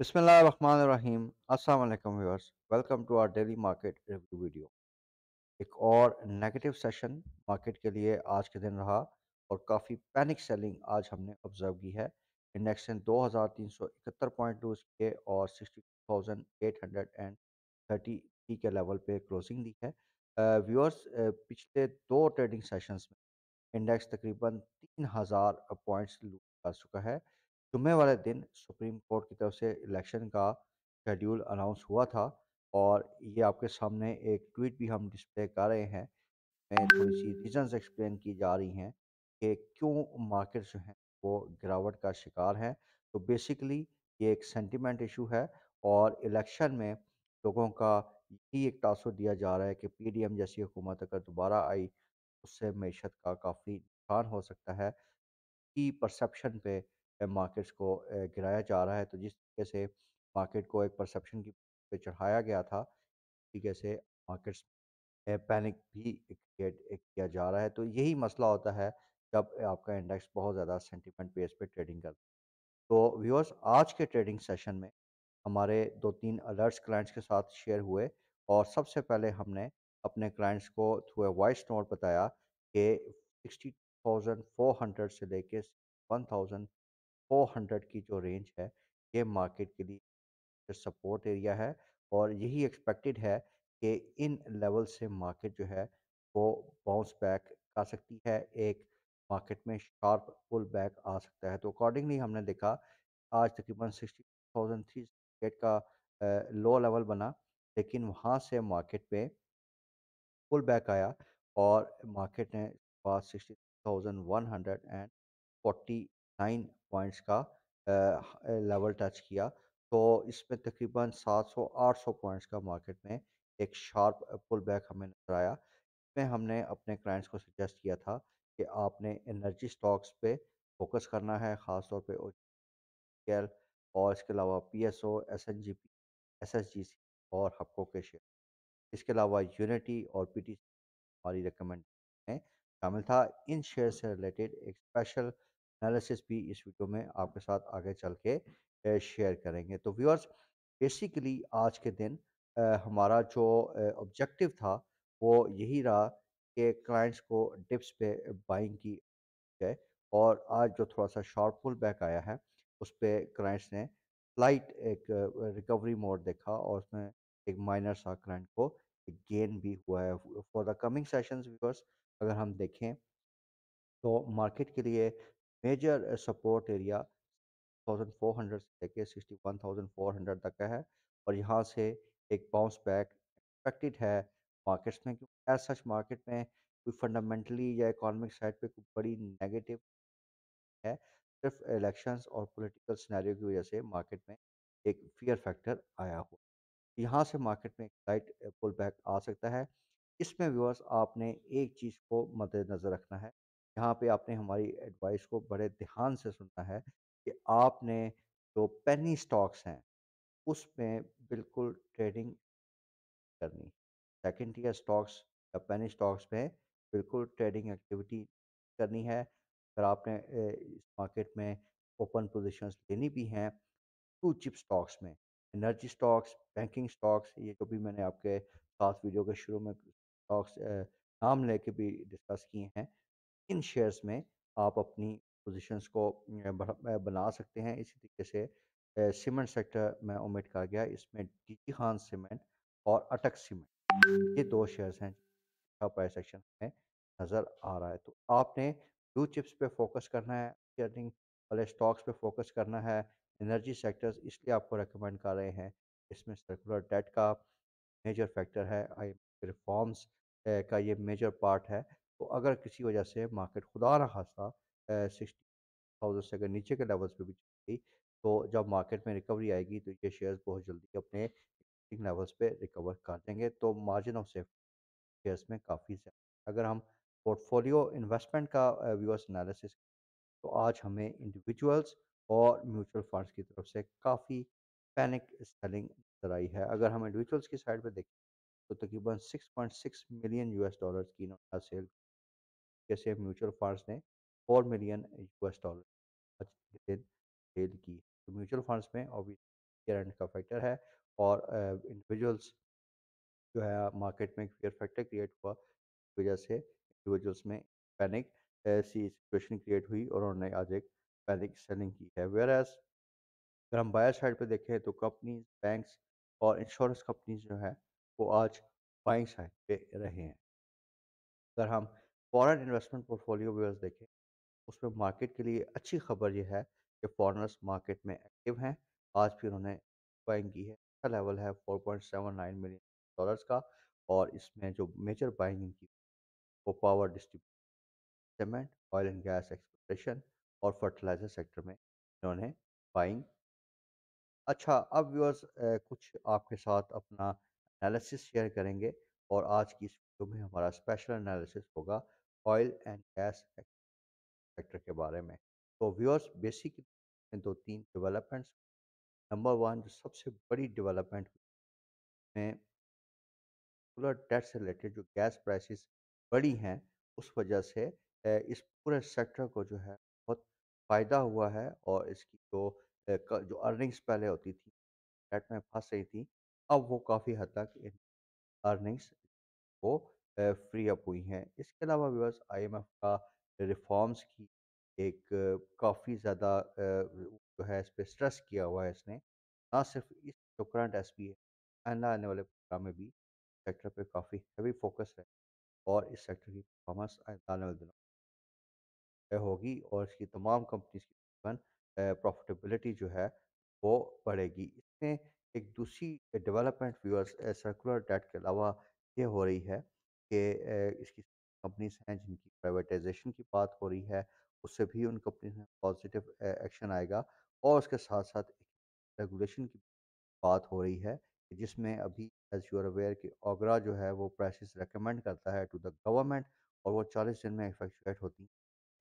बिसमीम अस्सलाम viewers welcome to our daily market review video एक और नेगेटिव सेशन मार्केट के लिए आज के दिन रहा और काफ़ी पैनिक सेलिंग आज हमने ऑब्जर्व की है इंडेक्स ने इकहत्तर पॉइंट लूज किए और एट हंड्रेड एंड थ्री के लेवल पे क्लोजिंग दी है व्यूअर्स पिछले दो ट्रेडिंग सेशंस में इंडेक्स तकरीबन हज़ार पॉइंट्स लूज कर चुका है जुम्मे वाले दिन सुप्रीम कोर्ट की तरफ से इलेक्शन का शेड्यूल अनाउंस हुआ था और ये आपके सामने एक ट्वीट भी हम डिस्प्ले कर रहे हैं मैं थोड़ी सी रीज़न एक्सप्लेन की जा रही हैं कि क्यों मार्केट जो है वो गिरावट का शिकार है तो बेसिकली ये एक सेंटिमेंट इशू है और इलेक्शन में लोगों का यही एक तासर दिया जा रहा है कि एम जैसी हुकूमत अगर दोबारा आई उससे मीशत का काफ़ी नुकसान हो सकता है की परसेप्शन पे मार्केट्स को गिराया जा रहा है तो जिस तरीके से मार्केट को एक परसेप्शन की पे चढ़ाया गया था तरीके से मार्केट्स पैनिक भी क्रिएट किया जा रहा है तो यही मसला होता है जब आपका इंडेक्स बहुत ज़्यादा सेंटीमेंट बेस पे ट्रेडिंग कर तो व्यूअर्स आज के ट्रेडिंग सेशन में हमारे दो तीन अलर्ट्स क्लाइंट्स के साथ शेयर हुए और सबसे पहले हमने अपने क्लाइंट्स को थ्रू ए वॉइस नोट बताया कि सिक्सटी थाउजेंड फोर हंड्रेड से लेके वन थाउजेंड फोर हंड्रेड की जो रेंज है ये मार्केट के लिए सपोर्ट एरिया है और यही एक्सपेक्टेड है कि इन लेवल से मार्केट जो है वो बाउंस बैक कर सकती है एक मार्केट में शार्प पुल बैक आ सकता है तो अकॉर्डिंगली हमने देखा आज तकरीबन सिक्सटी थाउजेंड थ्री का लो लेवल बना लेकिन वहाँ से मार्केट में पुल बैक आया और मार्केट ने पास sixty thousand one hundred and forty nine points का लेवल टच किया तो इसमें तकरीबन 700-800 पॉइंट्स का मार्केट में एक शार्प पुल बैक हमें नजर आया इसमें हमने अपने क्लाइंट्स को सजेस्ट किया था कि आपने एनर्जी स्टॉक्स पे फोकस करना है ख़ासतौर पे पर और इसके अलावा P S O S N G P S S G C और हपको के शेयर इसके अलावा यूनिटी और पी टी हमारी रिकमेंड में शामिल था इन शेयर से रिलेटेड एक स्पेशल एनालिसिस भी इस वीडियो में आपके साथ आगे चल के शेयर करेंगे तो व्यूअर्स बेसिकली आज के दिन हमारा जो ऑब्जेक्टिव था वो यही रहा कि क्लाइंट्स को डिप्स पे बाइंग की है और आज जो थोड़ा सा शॉर्ट पुल बैक आया है उस पर क्लाइंट्स ने फ्लाइट एक रिकवरी मोड देखा और उसमें एक माइनर सा क्लाइंट को गेन भी हुआ है for the coming sessions viewers अगर हम देखें तो मार्केट के लिए मेजर सपोर्ट एरिया हंड्रेड से लेके हंड्रेड तक का है और यहाँ से एक बाउंस बैक एक्सपेक्टेड है मार्केट्स में क्योंकि एज सच मार्केट में कोई फंडामेंटली या इकोनॉमिक साइड पे कोई बड़ी नेगेटिव है सिर्फ इलेक्शंस और पॉलिटिकल सिनेरियो की वजह से मार्केट में एक फियर फैक्टर आया हुआ यहाँ से मार्केट में एक लाइट पुल बैक आ सकता है इसमें व्यूअर्स आपने एक चीज़ को मद्देनज़र रखना है यहाँ पे आपने हमारी एडवाइस को बड़े ध्यान से सुनना है कि आपने जो पेनी स्टॉक्स हैं उसमें बिल्कुल ट्रेडिंग करनी सेकेंड ईयर स्टॉक्स या पेनी स्टॉक्स में बिल्कुल ट्रेडिंग एक्टिविटी करनी है अगर आपने इस मार्केट में ओपन पोजीशंस लेनी भी हैं टू चिप स्टॉक्स में एनर्जी स्टॉक्स बैंकिंग स्टॉक्स ये जो भी मैंने आपके साथ वीडियो के शुरू में स्टॉक्स नाम लेके भी डिस्कस किए हैं इन शेयर्स में आप अपनी पोजीशंस को बना सकते हैं। इसी तरीके से सीमेंट सेक्टर में उम्मीद कहा गया इसमें डी खान सीमेंट और अटक सीमेंट ये दो शेयर्स हैं जो प्राइस एक्शन में नज़र आ रहा है। तो आपने ब्लू चिप्स पे फ़ोकस करना है, अर्निंग वाले स्टॉक्स पे फ़ोकस करना है, एनर्जी सेक्टर्स इसलिए आपको रिकमेंड कर रहे हैं। इसमें सर्कुलर डेट का मेजर फैक्टर है, रिफॉर्म्स का ये मेजर पार्ट है। तो अगर किसी वजह से मार्केट खुदा ना खासा सिक्सटी थाउजेंड से अगर नीचे के लेवल्स पे भी गई तो जब मार्केट में रिकवरी आएगी तो ये शेयर्स बहुत जल्दी अपने लेवल्स पे रिकवर कर देंगे तो मार्जिन ऑफ सेफ्टी शेयर्स में काफ़ी ज़्यादा अगर हम पोर्टफोलियो इन्वेस्टमेंट का व्यूअर्स एनालिसिस तो आज हमें इंडिविजुअल्स और म्यूचुअल फंड्स की तरफ से काफ़ी पैनिक सेलिंग नजर आई है अगर हम इंडिविजुअल्स की साइड पर देखें तो तकरीबन 6.6 मिलियन यूएस डॉलर्स की सेल जैसे म्यूचुअल फंड्स ने four million US dollar sell की तो म्यूचुअल फंड्स में ऑब्वियस का फैक्टर है और इंडिविजुअल्स जो है मार्केट में फेयर फैक्टर क्रिएट हुआ वजह से इंडिविजुअल्स में पैनिक सिचुएशन क्रिएट हुई और उन्होंने आज एक पैनिक सेलिंग की है वेयर एज अगर हम बायर साइड पर देखें तो कंपनीज बैंक्स और इंश्योरेंस कंपनीज जो है वो आज बाइंग साइड पे रहे हैं अगर हम फॉरेन इन्वेस्टमेंट पोर्टफोलियो व्यवर्स देखें उसमें मार्केट के लिए अच्छी खबर यह है कि फॉरनर्स मार्केट में एक्टिव हैं आज भी उन्होंने बाइंग की है अच्छा लेवल है 4.79 मिलियन डॉलर्स का और इसमें जो मेजर बाइंग इनकी वो power distribution cement oil and gas exportation और फर्टिलाइजर सेक्टर में इन्होंने बाइंग अच्छा अब व्यूअर्स कुछ आपके साथ अपना एनालिसिस शेयर करेंगे और आज की इस वीडियो में हमारा स्पेशल एनालिसिस होगा ऑयल एंड गैस सेक्टर के बारे में तो व्यूअर्स बेसिक दो तीन डेवलपमेंट्स नंबर वन जो सबसे बड़ी डेवलपमेंट में सोलर डेट से रिलेटेड जो गैस प्राइसेस बढ़ी हैं उस वजह से इस पूरे सेक्टर को जो है बहुत फ़ायदा हुआ है और इसकी जो जो अर्निंग्स पहले होती थी डेट में फंस रही थी अब वो काफ़ी हद तक इन अर्निंग्स को फ्री अप हुई हैं इसके अलावा एम आईएमएफ का रिफॉर्म्स की एक काफ़ी ज़्यादा जो है इस पर स्ट्रेस किया हुआ है इसने ना सिर्फ इस जो करंट एस पी है आइंदा आने वाले प्रोग्राम में भी सेक्टर पे काफ़ी हैवी फोकस है और इस सेक्टर की परफॉर्मेंस आने वाले दिनों होगी और इसकी तमाम कंपनीज की प्रॉफिटेबिलिटी जो है वो बढ़ेगी इसमें एक दूसरी डेवलपमेंट व्यूअर्स सर्कुलर डेट के अलावा ये हो रही है के इसकी कंपनीज़ हैं जिनकी प्राइवेटाइज़ेशन की बात हो रही है, उससे भी उन कंपनीज़ में पॉज़िटिव एक्शन आएगा और उसके साथ-साथ रेगुलेशन तो की बात हो रही है, जिसमें अभी एज़ यू आर अवेयर कि आगरा जो है वो प्राइसेज़ रिकमेंड करता है टू द गवर्नमेंट और वो चालीस दिन में इफेक्चुएट होती हैं।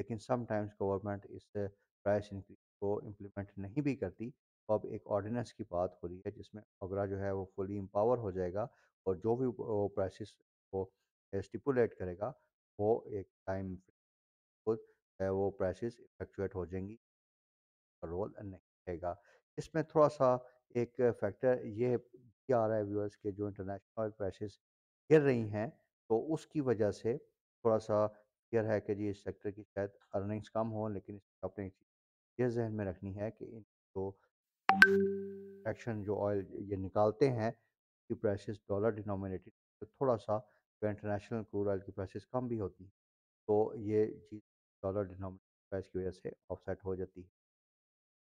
लेकिन समटाइम्स गवर्नमेंट इस प्राइस इंक्रीज़ को इम्प्लीमेंट नहीं भी करती, तो अब एक ऑर्डिनेंस की बात हो रही है जिसमें आगरा जो है वो फुली एम्पावर हो जाएगा और जो भी वो प्राइसिस वो स्टिपुलेट करेगा वो एक टाइम खुद वो प्राइसेस फ्लक्चुएट हो जाएंगी रोल नहीं रहेगा इसमें थोड़ा सा एक फैक्टर ये भी आ रहा है व्यूअर्स के जो इंटरनेशनल प्राइसेस गिर रही हैं तो उसकी वजह से थोड़ा सा क्लियर है कि जी इस सेक्टर की शायद अर्निंग्स कम हो लेकिन आपने एक चीज़ ये जहन में रखनी है कि इन जो एक्शन जो ऑयल ये निकालते हैं उसकी प्राइसेस डॉलर डिनोमिनेटेड तो थोड़ा सा जो इंटरनेशनल क्रूड ऑयल की प्राइसेस कम भी होती तो ये चीज़ डॉलर डिनोमिनेट प्राइस की वजह से ऑफसेट हो जाती है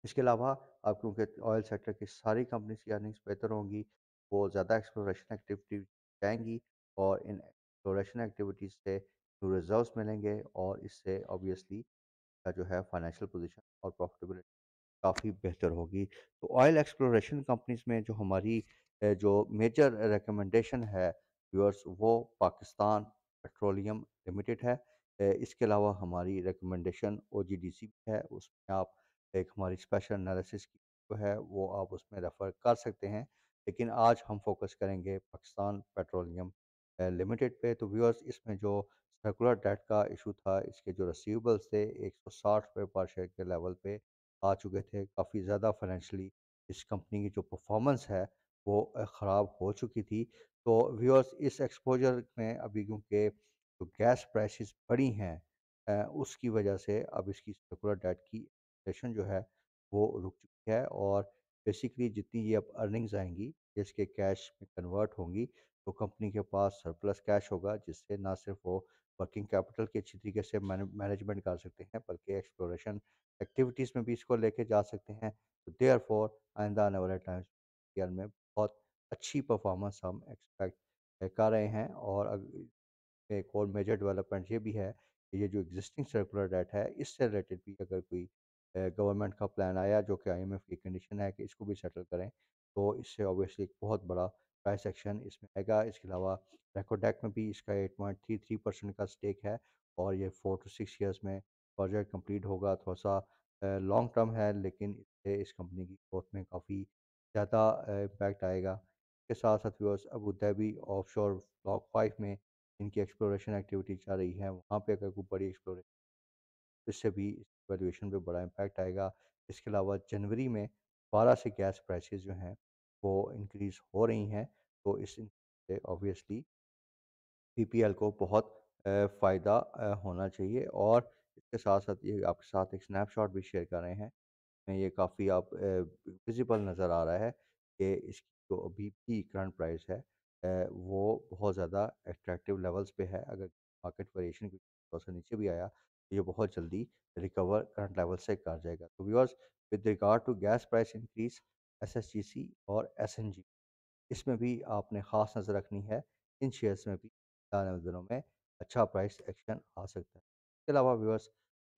इसके अलावा अब क्योंकि ऑयल सेक्टर की सारी कंपनीज की अर्निंग्स बेहतर होंगी वो ज़्यादा एक्सप्लोरेशन एक्टिविटी जाएंगी और इन एक्सप्लोरेशन एक्टिविटीज़ से न्यू रिजर्व मिलेंगे और इससे ऑब्वियसली का जो है फाइनेंशियल पोजिशन और प्रॉफिटेबिलिटी काफ़ी बेहतर होगी तो ऑयल एक्सप्लोरेशन कंपनीज में जो हमारी जो मेजर रिकमेंडेशन है व्यूअर्स वो पाकिस्तान पेट्रोलियम लिमिटेड है इसके अलावा हमारी रिकमेंडेशन ओ जी डी सी है उसमें आप एक हमारी स्पेशल एनालिसिस की जो है वो आप उसमें रेफ़र कर सकते हैं लेकिन आज हम फोकस करेंगे पाकिस्तान पेट्रोलियम लिमिटेड पे तो व्यूअर्स इसमें जो सर्कुलर डेट का इशू था इसके जो रिसीवेबल्स थे एक सौ साठ रुपये पर शेयर के लेवल पे आ चुके थे काफ़ी ज़्यादा फाइनेंशली इस कंपनी की जो परफॉर्मेंस है वो ख़राब हो चुकी थी तो व्यूअर्स इस एक्सपोजर में अभी क्योंकि जो गैस प्राइसेस बढ़ी हैं उसकी वजह से अब इसकी सर्कुलर डेट की एक्सप्रेशन जो है वो रुक चुकी है और बेसिकली जितनी ये अब अर्निंग्स आएंगी जिसके कैश में कन्वर्ट होंगी तो कंपनी के पास सरप्लस कैश होगा जिससे ना सिर्फ वो वर्किंग कैपिटल की अच्छी तरीके से मैनेजमेंट कर सकते हैं बल्कि एक्सप्लोरेशन एक्टिविटीज़ में भी इसको लेके जा सकते हैं तो देयर फॉर आइंदा आने वाले टाइम में बहुत अच्छी परफॉर्मेंस हम एक्सपेक्ट कर रहे हैं और एक और मेजर डेवलपमेंट ये भी है कि ये जो एग्जिस्टिंग सर्कुलर डेट है इससे रिलेटेड भी अगर कोई गवर्नमेंट का प्लान आया जो कि आईएमएफ की कंडीशन है कि इसको भी सेटल करें तो इससे ऑब्वियसली एक बहुत बड़ा प्राइस एक्शन इसमें आएगा इसके अलावा रेकोडेक में भी इसका eight point three three percent का स्टेक है और ये फोर टू सिक्स ईयर्स में प्रोजेक्ट कंप्लीट होगा थोड़ा सा लॉन्ग टर्म है लेकिन इससे इस कंपनी की ग्रोथ में काफ़ी ज़्यादा इम्पैक्ट आएगा इसके साथ साथ viewers Abu Dhabi offshore block five में इनकी एक्सप्लोरेशन एक्टिविटी चल रही है वहाँ पर अगर कोई बड़ी एक्सप्लोरेशन इससे भी वैल्यूशन पर बड़ा इम्पैक्ट आएगा इसके अलावा जनवरी में बारह से गैस प्राइसेस जो हैं वो इंक्रीज़ हो रही हैं तो इस से ऑब्वियसली पीपीएल को बहुत फ़ायदा होना चाहिए और इसके साथ साथ ये आपके साथ एक स्नैपशॉट भी शेयर कर रहे हैं में ये काफ़ी आप विज़िबल नज़र आ रहा है कि इसकी जो अभी भी करंट प्राइस है वो बहुत ज़्यादा एट्रैक्टिव लेवल्स पे है। अगर मार्केट वेरिएशन थोड़ा-सा नीचे भी आया, तो ये बहुत जल्दी रिकवर करंट लेवल से कर जाएगा। तो viewers with regard to gas price increase, C और जी इसमें भी आपने ख़ास नज़र रखनी है। इन शेयर्स में भी आने वाले दिनों में अच्छा प्राइस एक्शन आ सकता है। इसके अलावा व्यूअर्स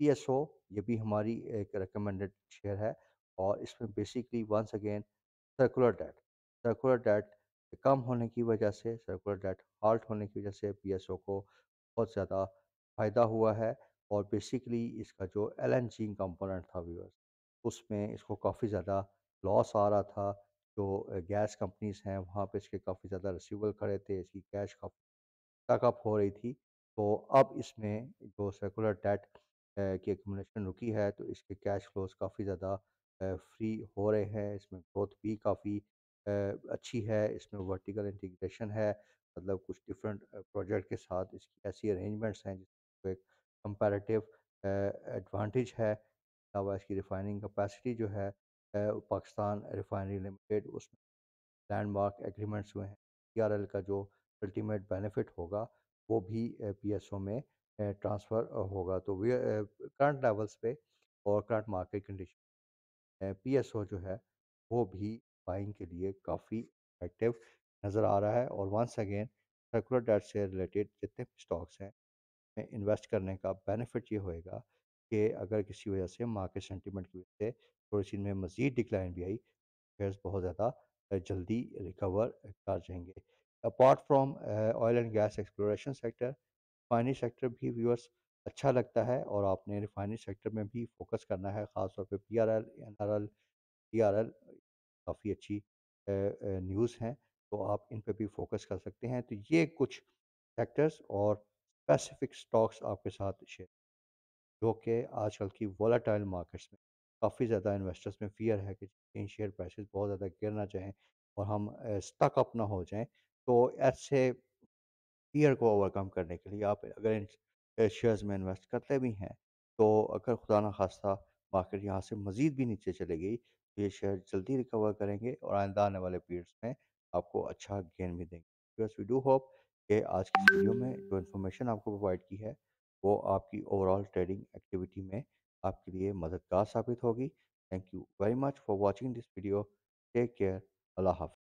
पी एस ओ ये भी हमारी एक रिकमेंडेड शेयर है और इसमें basically once again circular debt circular debt कम होने की वजह से सर्कुलर डेट हाल्ट होने की वजह से पी एस ओ को बहुत ज़्यादा फ़ायदा हुआ है और बेसिकली इसका जो एल एन जी कंपोनेंट था व्यूअर्स उसमें इसको काफ़ी ज़्यादा लॉस आ रहा था जो गैस कंपनीज हैं वहाँ पे इसके काफ़ी ज़्यादा रिसीवल खड़े थे इसकी कैश काफ़ी तकअप हो रही थी तो अब इसमें जो सर्कुलर डेट की एक्यूमुलेशन रुकी है तो इसके कैश फ्लोज काफ़ी ज़्यादा फ्री हो रहे हैं इसमें ग्रोथ भी काफ़ी अच्छी है इसमें वर्टिकल इंटीग्रेशन है मतलब कुछ डिफरेंट प्रोजेक्ट के साथ इसकी ऐसी अरेंजमेंट्स हैं जिसको एक कंपैरेटिव एडवांटेज है अलावा इसकी रिफाइनिंग कैपेसिटी जो है पाकिस्तान रिफाइनरी लिमिटेड उसमें लैंडमार्क एग्रीमेंट्स हुए हैं टी का जो अल्टीमेट बेनिफिट होगा वो भी पी में ट्रांसफ़र होगा तो वी करंट लेवल्स पे और करंट मार्केट कंडीशन पीएसओ जो है वो भी बाइंग के लिए काफ़ी एक्टिव नज़र आ रहा है और वंस अगेन सर्कुलर डेट से रिलेटेड जितने स्टॉक्स हैं इन्वेस्ट करने का बेनिफिट ये होएगा कि अगर किसी वजह से मार्केट सेंटीमेंट की वजह से थोड़ी सी में मज़ीद डिक्लाइन भी आई शेयर्स बहुत ज़्यादा जल्दी रिकवर कर जाएंगे apart from oil and gas exploration sector refinery sector भी व्यूअर्स अच्छा लगता है और आपने रिफाइनरी सेक्टर में भी फोकस करना है ख़ासतौर पर P R L N R L T R L काफ़ी अच्छी न्यूज़ हैं तो आप इन पर भी फोकस कर सकते हैं तो ये कुछ सेक्टर्स और स्पेसिफिक स्टॉक्स आपके साथ शेयर जो कि आजकल की वॉलेटाइल मार्केट्स में काफ़ी ज़्यादा इन्वेस्टर्स में फियर है कि इन शेयर प्राइसेस बहुत ज़्यादा गिरना चाहें और हम स्टक अप ना हो जाएं तो ऐसे फियर को ओवरकम करने के लिए आप अगर शेयर्स में इन्वेस्ट करते भी हैं तो अगर खुदा न खास्ता मार्केट यहाँ से मज़ीद भी नीचे चले गई तो ये शेयर जल्दी रिकवर करेंगे और आइंदा आने वाले पीरियड्स में आपको अच्छा गेन भी देंगे बिकॉज वी डू होप कि आज की वीडियो में जो इन्फॉर्मेशन आपको प्रोवाइड की है वो आपकी ओवरऑल ट्रेडिंग एक्टिविटी में आपके लिए मददगार साबित होगी thank you very much for watching this video take care Allah half